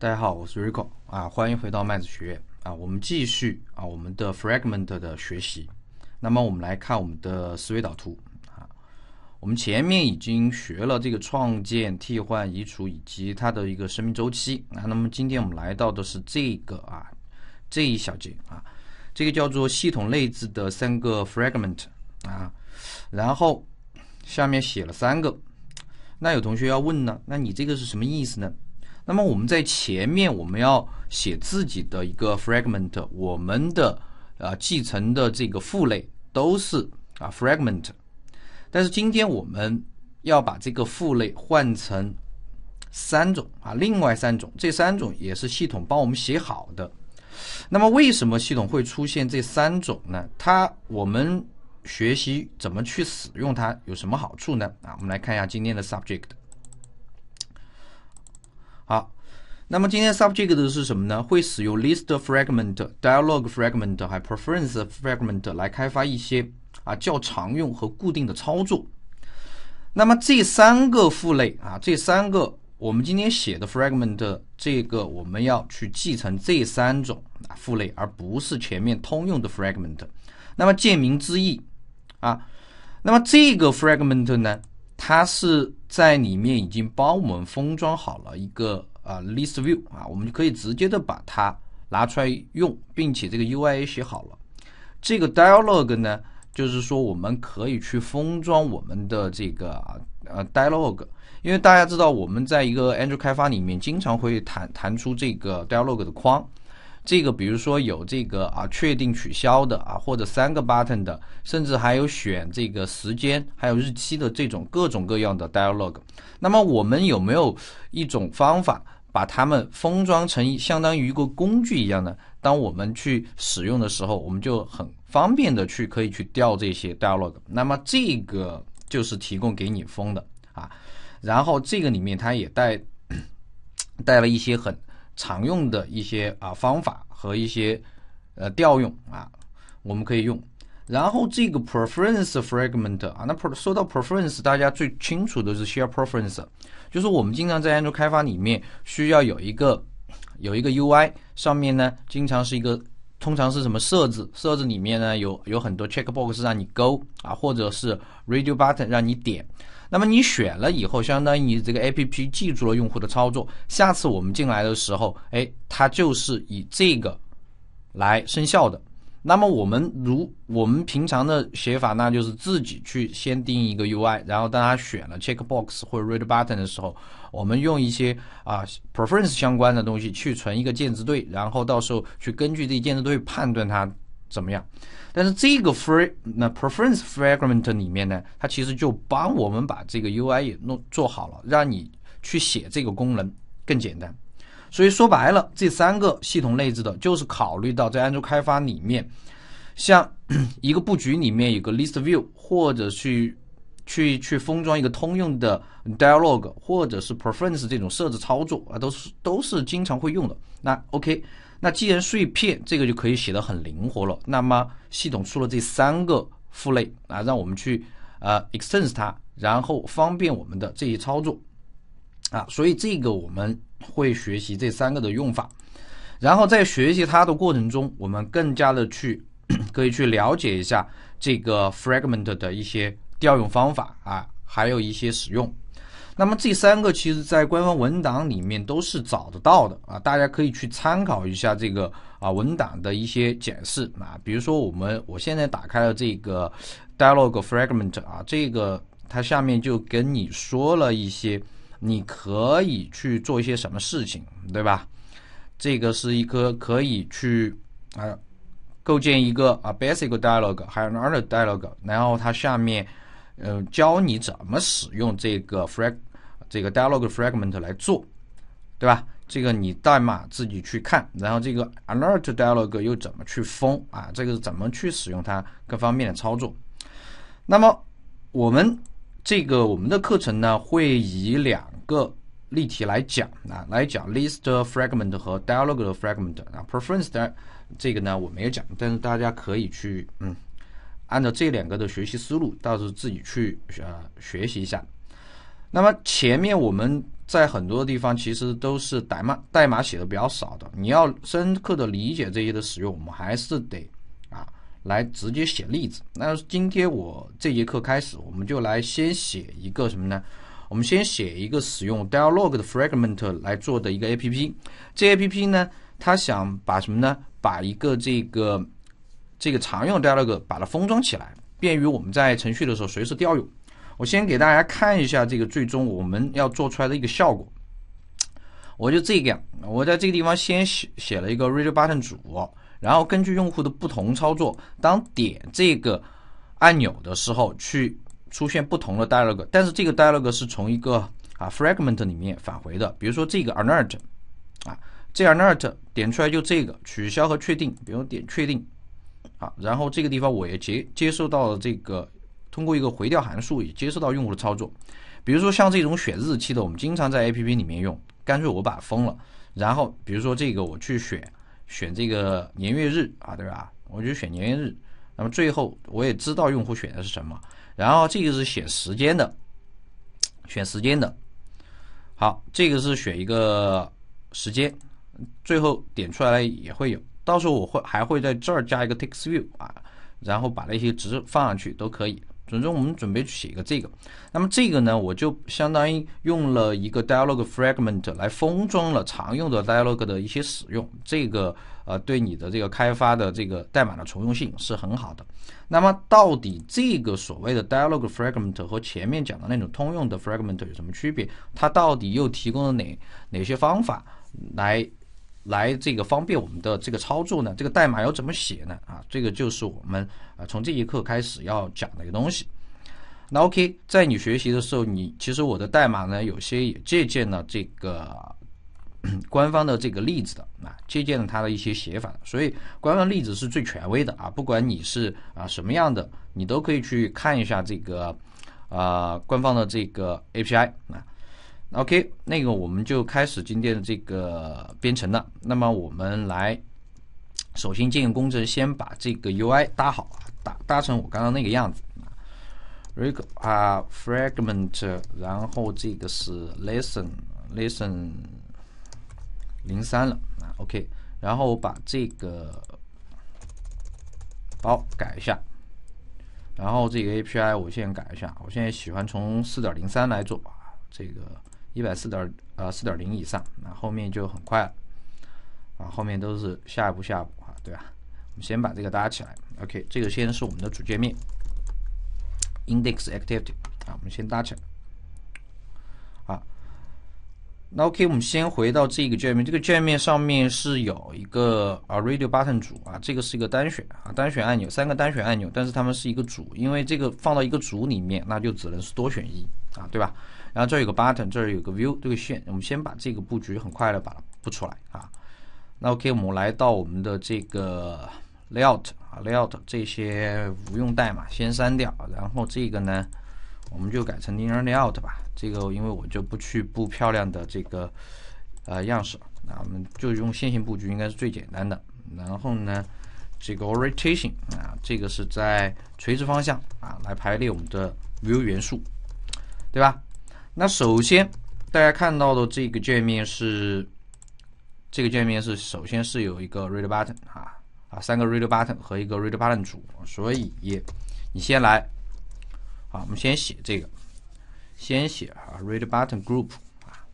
大家好，我是 Rico，啊，欢迎回到麦子学院，啊，我们继续啊我们的 Fragment 的学习。那么我们来看我们的思维导图，啊，我们前面已经学了这个创建、替换、移除以及它的一个生命周期，啊，那么今天我们来到的是这个啊这一小节啊，这个叫做系统内置的三个 Fragment，啊，然后下面写了三个，那有同学要问呢，那你这个是什么意思呢？那么我们在前面我们要写自己的一个 fragment，我们的啊继承的这个父类都是啊 fragment，但是今天我们要把这个父类换成三种啊，另外三种，这三种也是系统帮我们写好的。那么为什么系统会出现这三种呢？它我们学习怎么去使用它有什么好处呢？啊，我们来看一下今天的 subject。好，那么今天 subject 是什么呢？会使用 list fragment、dialog u e fragment 还 p r e f e r e n c e fragment 来开发一些啊较常用和固定的操作。那么这三个父类啊，这三个我们今天写的 fragment 这个我们要去继承这三种啊父类，而不是前面通用的 fragment。那么见名知意啊，那么这个 fragment 呢？它是在里面已经帮我们封装好了一个啊 list view 啊，我们就可以直接的把它拿出来用，并且这个 U I 也写好了。这个 dialog 呢，就是说我们可以去封装我们的这个呃 dialog，因为大家知道我们在一个 Android 开发里面经常会弹弹出这个 dialog 的框。这个比如说有这个啊确定取消的啊，或者三个 button 的，甚至还有选这个时间还有日期的这种各种各样的 dialog。u e 那么我们有没有一种方法把它们封装成相当于一个工具一样呢？当我们去使用的时候，我们就很方便的去可以去调这些 dialog。u e 那么这个就是提供给你封的啊，然后这个里面它也带 带了一些很。常用的一些啊方法和一些呃调用啊，我们可以用。然后这个 preference fragment 啊，那说到 preference，大家最清楚的是 share preference，就是我们经常在安卓开发里面需要有一个有一个 UI 上面呢，经常是一个通常是什么设置？设置里面呢有有很多 checkbox 让你勾啊，或者是 radio button 让你点。那么你选了以后，相当于你这个 A P P 记住了用户的操作，下次我们进来的时候，哎，它就是以这个来生效的。那么我们如我们平常的写法，那就是自己去先定一个 U I，然后当他选了 Check Box 或者 Red a Button 的时候，我们用一些啊 Preference 相关的东西去存一个键值对，然后到时候去根据这键值对判断它。怎么样？但是这个 f r e e 那 preference fragment 里面呢，它其实就帮我们把这个 UI 也弄做好了，让你去写这个功能更简单。所以说白了，这三个系统内置的就是考虑到在安卓开发里面，像 一个布局里面有个 list view，或者去去去封装一个通用的 dialog，或者是 preference 这种设置操作啊，都是都是经常会用的。那 OK。那既然碎片这个就可以写的很灵活了，那么系统出了这三个父类啊，让我们去呃 extend 它，然后方便我们的这一操作啊，所以这个我们会学习这三个的用法，然后在学习它的过程中，我们更加的去 可以去了解一下这个 fragment 的一些调用方法啊，还有一些使用。那么这三个其实，在官方文档里面都是找得到的啊，大家可以去参考一下这个啊文档的一些解释啊。比如说，我们我现在打开了这个 dialog fragment 啊，这个它下面就跟你说了一些，你可以去做一些什么事情，对吧？这个是一个可以去啊构建一个啊 basic dialog，还有 a n other dialog，然后它下面嗯教你怎么使用这个 fragment。这个 dialog fragment 来做，对吧？这个你代码自己去看，然后这个 alert dialog 又怎么去封啊？这个是怎么去使用它各方面的操作？那么我们这个我们的课程呢，会以两个例题来讲啊，来讲 list fragment 和 dialog fragment 啊，Preference 这个呢我没有讲，但是大家可以去嗯，按照这两个的学习思路，到时候自己去呃学习一下。那么前面我们在很多地方其实都是代码代码写的比较少的，你要深刻的理解这些的使用，我们还是得啊来直接写例子。那今天我这节课开始，我们就来先写一个什么呢？我们先写一个使用 dialog 的 fragment 来做的一个 app。这 app 呢，它想把什么呢？把一个这个这个常用 dialog 把它封装起来，便于我们在程序的时候随时调用。我先给大家看一下这个最终我们要做出来的一个效果。我就这样，我在这个地方先写写了一个 radio button 组，然后根据用户的不同操作，当点这个按钮的时候，去出现不同的 dialog。但是这个 dialog 是从一个啊 fragment 里面返回的，比如说这个 alert 啊，这 alert 点出来就这个取消和确定，比如点确定啊，然后这个地方我也接接收到了这个。通过一个回调函数也接收到用户的操作，比如说像这种选日期的，我们经常在 A P P 里面用，干脆我把它封了，然后比如说这个我去选，选这个年月日啊，对吧？我就选年月日，那么最后我也知道用户选的是什么，然后这个是选时间的，选时间的，好，这个是选一个时间，最后点出来也会有，到时候我会还会在这儿加一个 take view 啊，然后把那些值放上去都可以。总之，我们准备去写一个这个。那么这个呢，我就相当于用了一个 Dialog Fragment 来封装了常用的 Dialog 的一些使用。这个呃，对你的这个开发的这个代码的重用性是很好的。那么到底这个所谓的 Dialog Fragment 和前面讲的那种通用的 Fragment 有什么区别？它到底又提供了哪哪些方法来？来这个方便我们的这个操作呢？这个代码要怎么写呢？啊，这个就是我们啊从这节课开始要讲的一个东西。那 OK，在你学习的时候，你其实我的代码呢，有些也借鉴了这个 官方的这个例子的啊，借鉴了它的一些写法。所以官方例子是最权威的啊，不管你是啊什么样的，你都可以去看一下这个啊官方的这个 API 啊。OK，那个我们就开始今天的这个编程了。那么我们来，首先建个工程，先把这个 UI 搭好，搭搭成我刚刚那个样子。r i g 啊，fragment，然后这个是 lesson lesson 零三了啊。OK，然后我把这个包改一下，然后这个 API 我先改一下。我现在喜欢从四点零三来做啊，这个。一百四点呃，四点零以上，那后面就很快了，啊，后面都是下一步，下一步啊，对吧？我们先把这个搭起来，OK，这个先是我们的主界面，Index Activity，啊，我们先搭起来，啊，那 OK，我们先回到这个界面，这个界面上面是有一个啊 Radio Button 组啊，这个是一个单选啊，单选按钮，三个单选按钮，但是它们是一个组，因为这个放到一个组里面，那就只能是多选一。啊，对吧？然后这儿有个 button，这儿有个 view，这个线，我们先把这个布局很快的把它布出来啊。那 OK，我们来到我们的这个 layout 啊 layout 这些无用代码先删掉，然后这个呢，我们就改成 linear layout 吧。这个因为我就不去布漂亮的这个呃样式，那我们就用线性布局应该是最简单的。然后呢，这个 orientation 啊，这个是在垂直方向啊来排列我们的 view 元素。对吧？那首先大家看到的这个界面是，这个界面是首先是有一个 read button 啊啊三个 read button 和一个 read button 组，所以你先来，好，我们先写这个，先写啊 read button group 啊，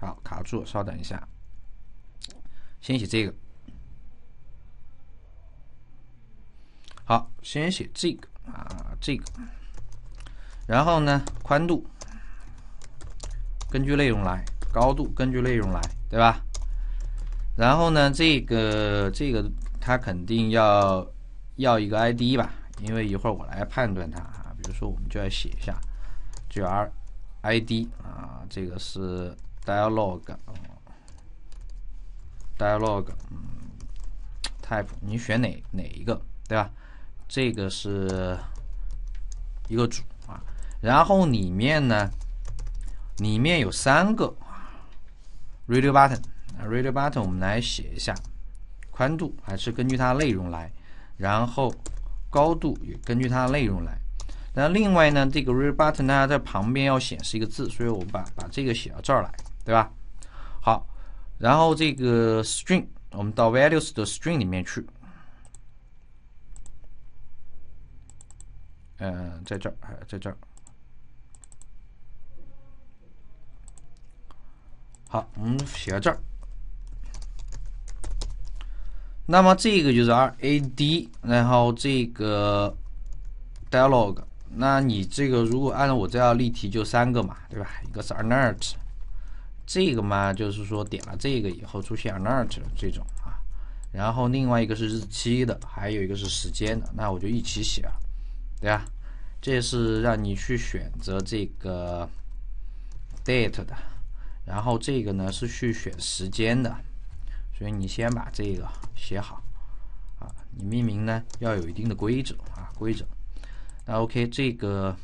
好，卡住，稍等一下，先写这个，好，先写这个啊这个。然后呢？宽度根据内容来，高度根据内容来，对吧？然后呢？这个这个它肯定要要一个 ID 吧？因为一会儿我来判断它啊。比如说，我们就要写一下 g R I D 啊，这个是 dialog，dialog，嗯，type 你选哪哪一个，对吧？这个是一个组。然后里面呢，里面有三个 radio button，radio button，我们来写一下宽度，还是根据它内容来；然后高度也根据它的内容来。那另外呢，这个 radio button 呢在旁边要显示一个字，所以我们把把这个写到这儿来，对吧？好，然后这个 string，我们到 values 的 string 里面去。嗯，在这儿，在这儿。好，我们写到这儿。那么这个就是 R A D，然后这个 Dialog。那你这个如果按照我这样例题，就三个嘛，对吧？一个是 a l e R T，这个嘛就是说点了这个以后出现 a l e R T 这种啊。然后另外一个是日期的，还有一个是时间的，那我就一起写了，对吧？这是让你去选择这个 Date 的。然后这个呢是去选时间的，所以你先把这个写好啊。你命名呢要有一定的规则啊，规则。那 OK，这个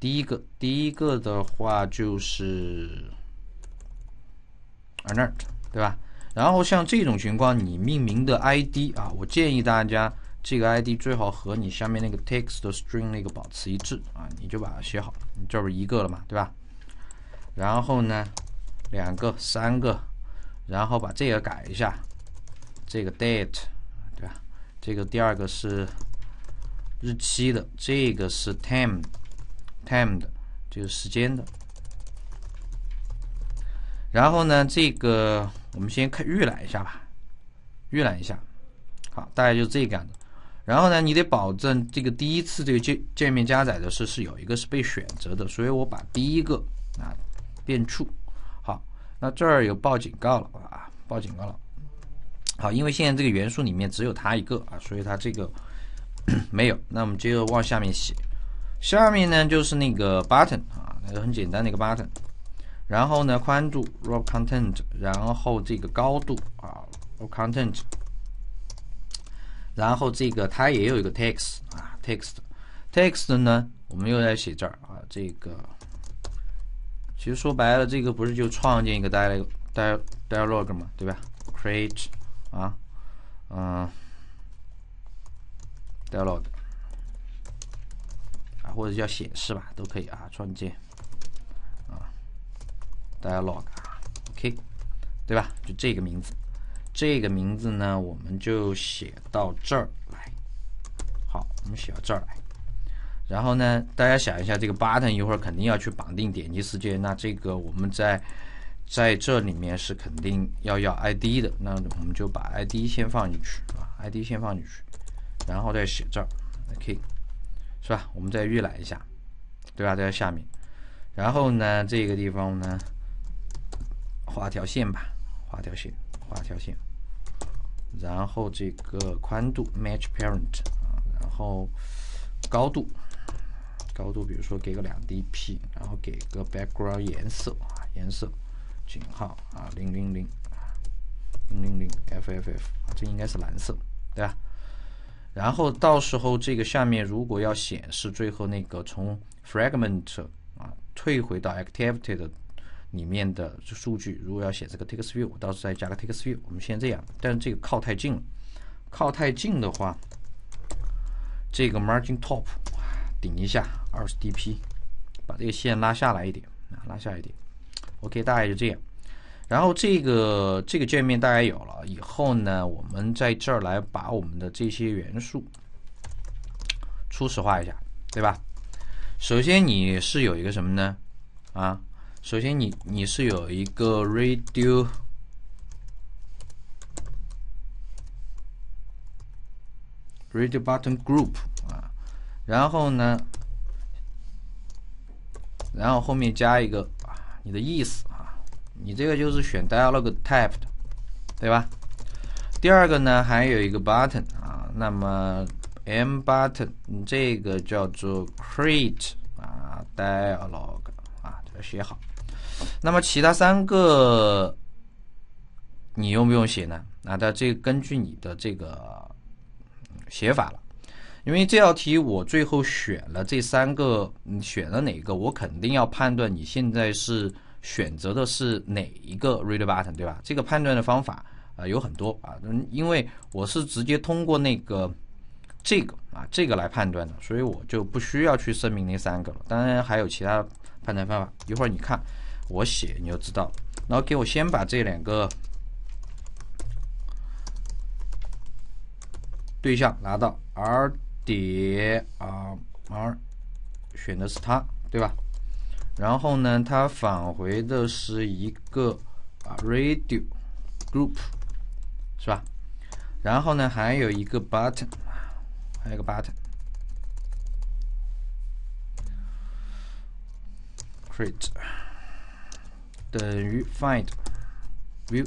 第一个第一个的话就是 alert，对吧？然后像这种情况，你命名的 ID 啊，我建议大家这个 ID 最好和你下面那个 text string 那个保持一致啊，你就把它写好。你这是一个了嘛，对吧？然后呢，两个三个，然后把这个改一下，这个 date，对吧？这个第二个是日期的，这个是 time，time 的，就是时间的。然后呢，这个我们先看预览一下吧，预览一下。好，大概就是这个样子。然后呢，你得保证这个第一次这个界界面加载的时候是有一个是被选择的，所以我把第一个啊。变处，好，那这儿有报警告了啊，报警告了。好，因为现在这个元素里面只有它一个啊，所以它这个 没有。那我们接着往下面写，下面呢就是那个 button 啊，那个很简单的一个 button。然后呢，宽度 r a p content，然后这个高度啊 r a p content，然后这个它也有一个 text 啊，text，text 呢，我们又来写这儿啊，这个。其实说白了，这个不是就创建一个 dialog，dialog 嘛，对吧？create 啊，嗯，dialog 啊，或者叫显示吧，都可以啊，创建啊，dialog 啊，OK，对吧？就这个名字，这个名字呢，我们就写到这儿来。好，我们写到这儿来。然后呢，大家想一下，这个 button 一会儿肯定要去绑定点击世界，那这个我们在在这里面是肯定要要 ID 的，那我们就把 ID 先放进去啊，ID 先放进去，然后再写这儿，OK，是吧？我们再预览一下，对吧？在下面，然后呢，这个地方呢，画条线吧，画条线，画条线，然后这个宽度 match parent 啊，然后高度。高度，比如说给个两 dp，然后给个 background 颜色啊，颜色，井号啊，零零零啊，零零零，fff 啊，这应该是蓝色，对吧？然后到时候这个下面如果要显示最后那个从 fragment 啊退回到 activity 的里面的数据，如果要写这个 textview，到时候再加个 textview，我们先这样。但是这个靠太近了，靠太近的话，这个 margin top。顶一下，二十 DP，把这个线拉下来一点，啊，拉下一点，OK，大概就这样。然后这个这个界面大概有了以后呢，我们在这儿来把我们的这些元素初始化一下，对吧？首先你是有一个什么呢？啊，首先你你是有一个 Radio Radio Button Group。然后呢，然后后面加一个啊，你的意思啊，你这个就是选 dialog type 的，对吧？第二个呢，还有一个 button 啊，那么 m button 这个叫做 create 啊 dialog 啊，要写好。那么其他三个你用不用写呢？那它这根据你的这个写法了。因为这道题我最后选了这三个，你选了哪个？我肯定要判断你现在是选择的是哪一个 read button，对吧？这个判断的方法啊有很多啊，嗯，因为我是直接通过那个这个啊这个来判断的，所以我就不需要去声明那三个了。当然还有其他判断方法，一会儿你看我写你就知道。然后给我先把这两个对象拿到，而点啊，r 选的是它，对吧？然后呢，它返回的是一个啊，radio group，是吧？然后呢，还有一个 button，还有一个 button，create 等于 find view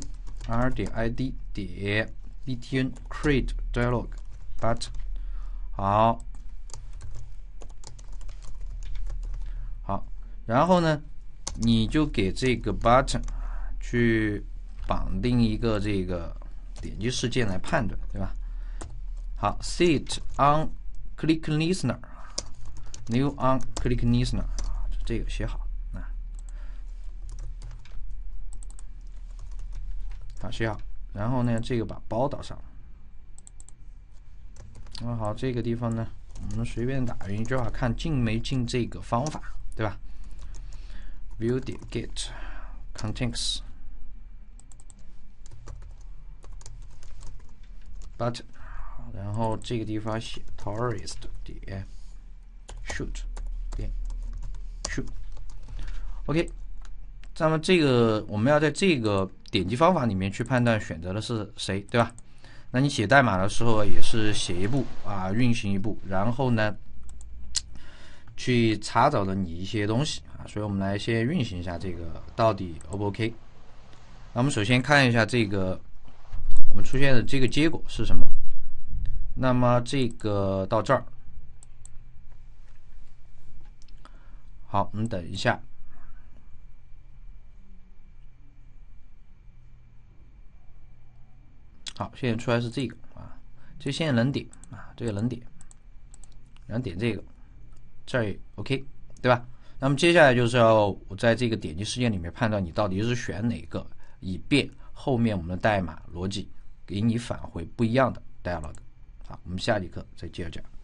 r 点 i d 点 b t n create dialog button。好，好，然后呢，你就给这个 button 去绑定一个这个点击事件来判断，对吧？好 s i t on click listener n e w on click listener 啊，这个写好啊，好写好，然后呢，这个把包导上。那好，这个地方呢，我们随便打一句话，看进没进这个方法，对吧？view 点 get c o n t e n t s b u t 然后这个地方写 tourist 点 shoot 点 shoot，OK。那么这个我们要在这个点击方法里面去判断选择的是谁，对吧？那你写代码的时候也是写一步啊，运行一步，然后呢，去查找的你一些东西啊。所以我们来先运行一下这个到底 O 不 OK？那我们首先看一下这个我们出现的这个结果是什么？那么这个到这儿，好，我们等一下。好，现在出来是这个啊，这现在能点啊，这个能点，然后点这个，这儿 OK 对吧？那么接下来就是要我在这个点击事件里面判断你到底是选哪个，以便后面我们的代码逻辑给你返回不一样的 dialog。好，我们下节课再接着讲。